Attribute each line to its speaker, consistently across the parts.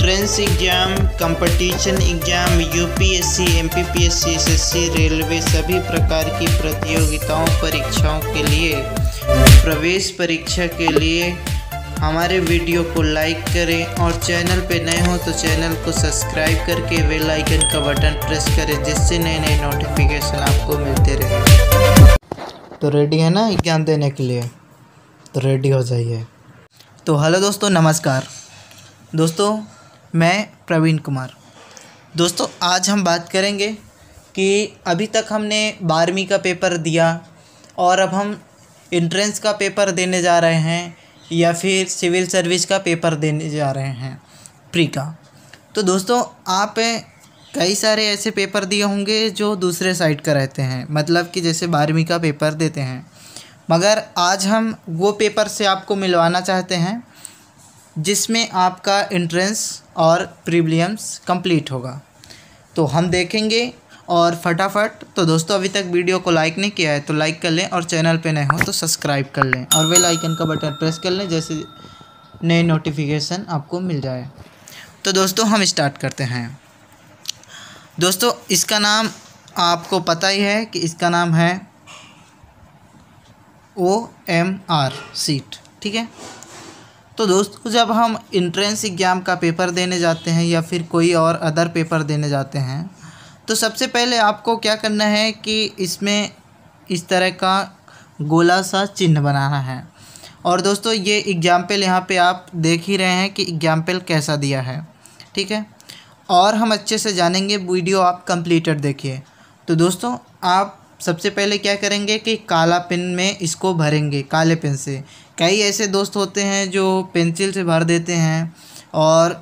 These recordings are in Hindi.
Speaker 1: entrance exam competition exam UPSC MPPSC SSC railway सभी प्रकार की प्रतियोगिताओं परीक्षाओं के लिए प्रवेश परीक्षा के लिए हमारे वीडियो को लाइक करें और चैनल पर नए हो तो चैनल को सब्सक्राइब करके बेल आइकन का बटन प्रेस करें जिससे नए नए नोटिफिकेशन आपको मिलते रहे तो रेडी है ना एग्ज़ाम देने के लिए तो रेडी हो जाइए तो हेलो दोस्तों नमस्कार दोस्तों मैं प्रवीण कुमार दोस्तों आज हम बात करेंगे कि अभी तक हमने बारहवीं का पेपर दिया और अब हम इंट्रेंस का पेपर देने जा रहे हैं या फिर सिविल सर्विस का पेपर देने जा रहे हैं प्री का तो दोस्तों आप कई सारे ऐसे पेपर दिए होंगे जो दूसरे साइड का रहते हैं मतलब कि जैसे बारहवीं का पेपर देते हैं मगर आज हम वो पेपर से आपको मिलवाना चाहते हैं जिसमें आपका इंट्रेंस और प्रीलिम्स कंप्लीट होगा तो हम देखेंगे और फटाफट तो दोस्तों अभी तक वीडियो को लाइक नहीं किया है तो लाइक कर लें और चैनल पे नए हो तो सब्सक्राइब कर लें और वे लाइकन का बटन प्रेस कर लें जैसे नए नोटिफिकेशन आपको मिल जाए तो दोस्तों हम स्टार्ट करते हैं दोस्तों इसका नाम आपको पता ही है कि इसका नाम है ओ एम आर सीट ठीक है तो दोस्तों जब हम इंट्रेंस एग्ज़ाम का पेपर देने जाते हैं या फिर कोई और अदर पेपर देने जाते हैं तो सबसे पहले आपको क्या करना है कि इसमें इस तरह का गोला सा चिन्ह बनाना है और दोस्तों ये एग्ज़ाम्पल यहाँ पे आप देख ही रहे हैं कि एग्ज़ाम्पल कैसा दिया है ठीक है और हम अच्छे से जानेंगे वीडियो आप कंप्लीटेड देखिए तो दोस्तों आप सबसे पहले क्या करेंगे कि काला पिन में इसको भरेंगे काले पिन से कई ऐसे दोस्त होते हैं जो पेंसिल से भर देते हैं और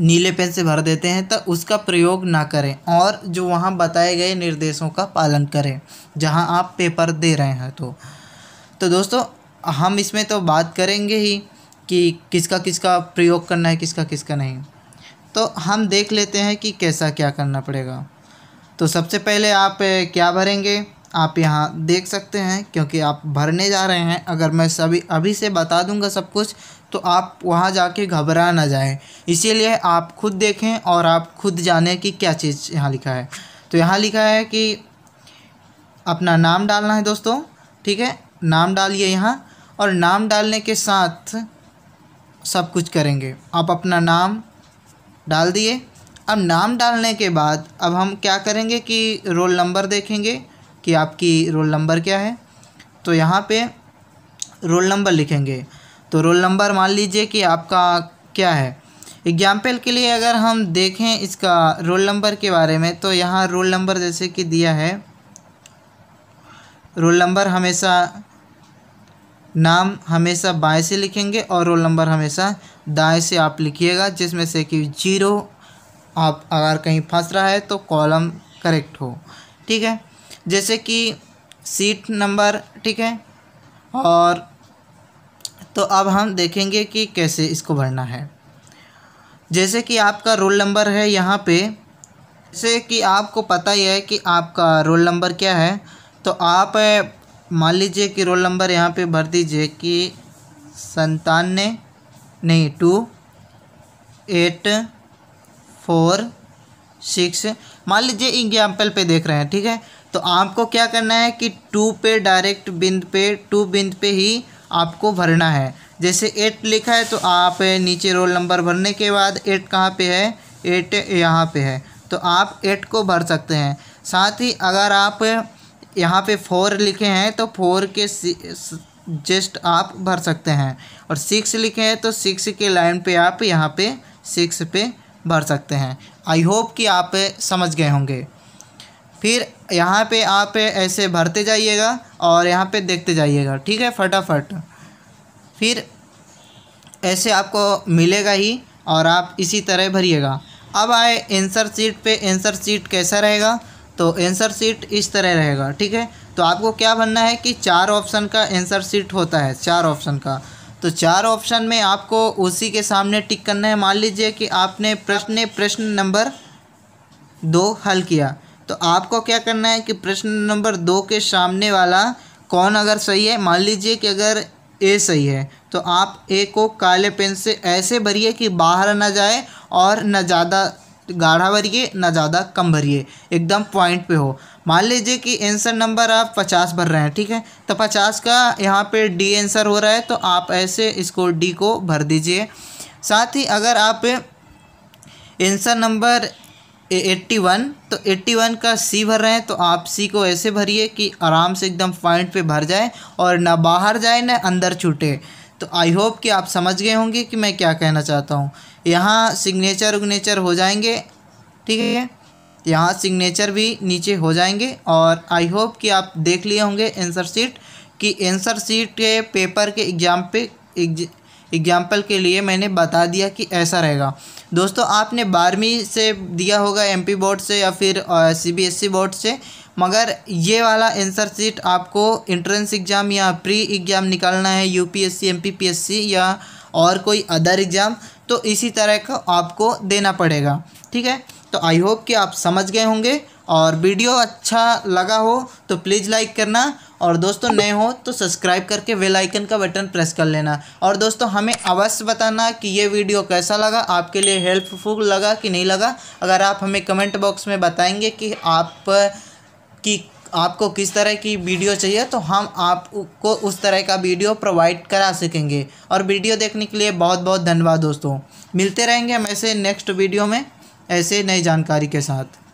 Speaker 1: नीले पेन से भर देते हैं तो उसका प्रयोग ना करें और जो वहाँ बताए गए निर्देशों का पालन करें जहाँ आप पेपर दे रहे हैं तो तो दोस्तों हम इसमें तो बात करेंगे ही कि किसका किसका प्रयोग करना है किसका किसका नहीं तो हम देख लेते हैं कि कैसा क्या करना पड़ेगा तो सबसे पहले आप क्या भरेंगे आप यहाँ देख सकते हैं क्योंकि आप भरने जा रहे हैं अगर मैं सभी अभी से बता दूंगा सब कुछ तो आप वहाँ जाके घबरा ना जाएं इसीलिए आप खुद देखें और आप खुद जाने कि क्या चीज़ यहाँ लिखा है तो यहाँ लिखा है कि अपना नाम डालना है दोस्तों ठीक है नाम डालिए यहाँ और नाम डालने के साथ सब कुछ करेंगे आप अपना नाम डाल दिए अब नाम डालने के बाद अब हम क्या करेंगे कि रोल नंबर देखेंगे कि आपकी रोल नंबर क्या है तो यहाँ पे रोल नंबर लिखेंगे तो रोल नंबर मान लीजिए कि आपका क्या है एग्जाम्पल के लिए अगर हम देखें इसका रोल नंबर के बारे में तो यहाँ रोल नंबर जैसे कि दिया है रोल नंबर हमेशा नाम हमेशा बाएं से लिखेंगे और रोल नंबर हमेशा दाएं से आप लिखिएगा जिसमें से कि जीरो आप अगर कहीं फंस रहा है तो कॉलम करेक्ट हो ठीक है जैसे कि सीट नंबर ठीक है और तो अब हम देखेंगे कि कैसे इसको भरना है जैसे कि आपका रोल नंबर है यहाँ पे जैसे कि आपको पता ही है कि आपका रोल नंबर क्या है तो आप मान लीजिए कि रोल नंबर यहाँ पे भर दीजिए कि संतानवे नहीं टू एट फोर सिक्स मान लीजिए एग्जाम्पल पे देख रहे हैं ठीक है तो आपको क्या करना है कि टू पे डायरेक्ट बिंद पे टू बिंद पे ही आपको भरना है जैसे एट लिखा है तो आप नीचे रोल नंबर भरने के बाद एट कहाँ पे है एट यहाँ पे है तो आप एट को भर सकते हैं साथ ही अगर आप यहाँ पे फोर लिखे हैं तो फोर के जस्ट आप भर सकते हैं और सिक्स लिखे हैं तो सिक्स के लाइन पे आप यहाँ पे सिक्स पे भर सकते हैं आई होप कि आप समझ गए होंगे फिर यहाँ पे आप ऐसे भरते जाइएगा और यहाँ पे देखते जाइएगा ठीक है फटाफट फिर ऐसे आपको मिलेगा ही और आप इसी तरह भरिएगा अब आए एंसर सीट पे एंसर सीट कैसा रहेगा तो एंसर सीट इस तरह रहेगा ठीक है तो आपको क्या भरना है कि चार ऑप्शन का एंसर सीट होता है चार ऑप्शन का तो चार ऑप्शन में आपको उसी के सामने टिक करना है मान लीजिए कि आपने प्रश्न प्रश्न नंबर दो हल किया तो आपको क्या करना है कि प्रश्न नंबर दो के सामने वाला कौन अगर सही है मान लीजिए कि अगर ए सही है तो आप ए को काले पेन से ऐसे भरिए कि बाहर ना जाए और न ज़्यादा गाढ़ा भरिए ना ज़्यादा कम भरिए एकदम पॉइंट पे हो मान लीजिए कि आंसर नंबर आप पचास भर रहे हैं ठीक है तो पचास का यहाँ पे डी आंसर हो रहा है तो आप ऐसे इसको डी को भर दीजिए साथ ही अगर आप आंसर नंबर एट्टी वन तो एट्टी वन का सी भर रहे हैं तो आप सी को ऐसे भरिए कि आराम से एकदम पॉइंट पे भर जाए और ना बाहर जाए ना अंदर छूटे तो आई होप कि आप समझ गए होंगे कि मैं क्या कहना चाहता हूँ यहाँ सिग्नेचर उग्नेचर हो जाएंगे ठीक है यहाँ सिग्नेचर भी नीचे हो जाएंगे और आई होप कि आप देख लिए होंगे एंसर शीट कि एंसर शीट के पेपर के एग्ज़ाम पे एग्जाम्पल के लिए मैंने बता दिया कि ऐसा रहेगा दोस्तों आपने बारहवीं से दिया होगा एमपी बोर्ड से या फिर सीबीएसई बोर्ड e से मगर ये वाला एंसर सीट आपको इंट्रेंस एग्ज़ाम या प्री एग्ज़ाम निकालना है यूपीएससी एमपीपीएससी या और कोई अदर एग्ज़ाम तो इसी तरह का आपको देना पड़ेगा ठीक है तो आई होप कि आप समझ गए होंगे और वीडियो अच्छा लगा हो तो प्लीज़ लाइक करना और दोस्तों नए हो तो सब्सक्राइब करके वेल आइकन का बटन प्रेस कर लेना और दोस्तों हमें अवश्य बताना कि ये वीडियो कैसा लगा आपके लिए हेल्पफुल लगा कि नहीं लगा अगर आप हमें कमेंट बॉक्स में बताएंगे कि आप की आपको किस तरह की वीडियो चाहिए तो हम आपको उस तरह का वीडियो प्रोवाइड करा सकेंगे और वीडियो देखने के लिए बहुत बहुत धन्यवाद दोस्तों मिलते रहेंगे हम ऐसे नेक्स्ट वीडियो में ऐसे नई जानकारी के साथ